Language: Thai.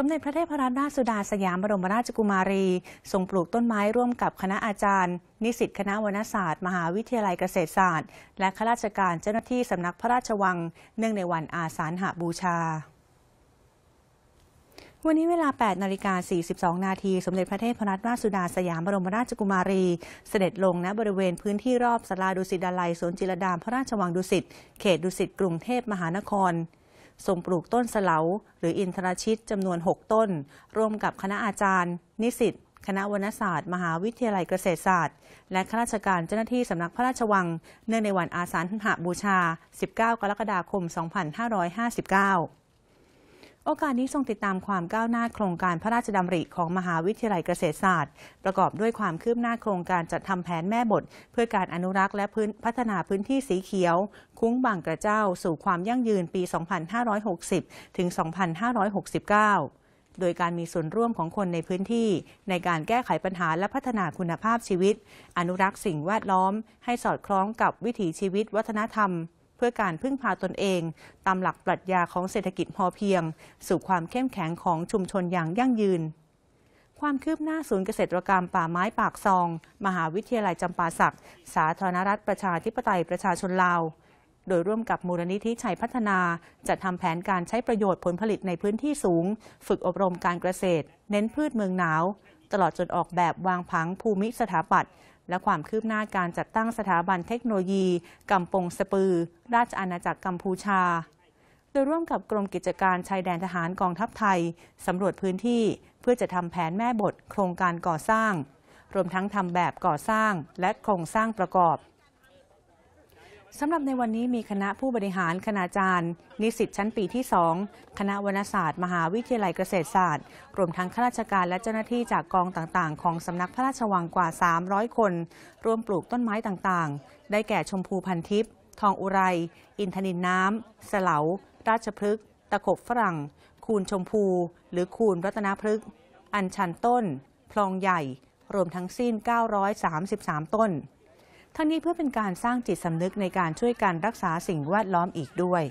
สมเด็จพระเทพรัตนราชสุดาสยามบรมราชกุมารีทรงปลูกต้นไม้ร่วมกับคณะอาจารย์ นิสิตคณะวรณศาสตร์มหาวิทยาลัยเกษตรศาสตร์ และข้าราชการเจ้าหน้าที่สำนักพระราชวังเนื่องในวันอาสาฬหาบูชา วันนี้เวลา 8 นาฬิกา42 นาทีสมเด็จพระเทพรัตนราชสุดาสยามบรมราชกุมารี เสด็จลงณบริเวณพื้นที่รอบสลาดุสิตดาลัยสวนจิรดามพระราชวังดุสิตเขตดุสิตกรุงเทพมหานครทรงปลูกต้นสลา หรืออินทรชิตจำนวน 6 ต้นร่วมกับคณะอาจารย์ นิสิตคณะวรณศาสตร์ มหาวิทยาลัยเกษตรศาสตร์ และข้าราชการเจ้าหน้าที่สำนักพระราชวังเนื่องในวันอาสาฬหบูชา 19 กรกฎาคม 2559โอกาสนี้ทรงติดตามความก้าวหน้าโครงการพระราชดำริของมหาวิทยาลัยเกษตรศาสตร์ประกอบด้วยความคืบหน้าโครงการจัดทำแผนแม่บท เพื่อการอนุรักษ์และพัฒนาพื้นที่สีเขียว คุ้งบางกระเจ้าสู่ความยั่งยืนปี 2560 ถึง 2569 โดยการมีส่วนร่วมของคนในพื้นที่ ในการแก้ไขปัญหาและพัฒนาคุณภาพชีวิต อนุรักษ์สิ่งแวดล้อม ให้สอดคล้องกับวิถีชีวิต วัฒนธรรมเพื่อการพึ่งพาตนเอง ตามหลักปรัชญาของเศรษฐกิจพอเพียง สู่ความเข้มแข็งของชุมชนอย่างยั่งยืน ความคืบหน้าศูนย์เกษตรกรรมป่าไม้ปากซอง มหาวิทยาลัยจำปาสักสาธารณรัฐประชาธิปไตยประชาชนลาว โดยร่วมกับมูลนิธิชัยพัฒนาจัดทำแผนการใช้ประโยชน์ผลผลิตในพื้นที่สูง ฝึกอบรมการเกษตร เน้นพืชเมืองหนาวตลอดจนออกแบบวางผังภูมิสถาปัตย์และความคืบหน้าการจัดตั้งสถาบันเทคโนโลยีกัมปงสปือ ราชอาณาจักรกัมพูชา โดยร่วมกับกรมกิจการชายแดนทหารกองทัพไทย สำรวจพื้นที่เพื่อจะทำแผนแม่บทโครงการก่อสร้าง รวมทั้งทำแบบก่อสร้างและโครงสร้างประกอบสำหรับในวันนี้มีคณะผู้บริหาร คณาจารย์ นิสิตชั้นปีที่ 2 คณะวรรณศาสตร์ มหาวิทยาลัยเกษตรศาสตร์ รวมทั้งข้าราชการและเจ้าหน้าที่จากกองต่างๆ ของสำนักพระราชวังกว่า 300 คน ร่วมปลูกต้นไม้ต่างๆ ได้แก่ชมพูพันทิพย์ ทองอุไร อินทนินน้ำเสลา ราชพฤกษ์ ตะขบฝรั่ง คูนชมพู หรือคูนรัตนพฤกษ์ อัญชันต้น พลองใหญ่ รวมทั้งสิ้น 933 ต้นทั้งนี้เพื่อเป็นการสร้างจิตสำนึกในการช่วยการรักษาสิ่งแวดล้อมอีกด้วย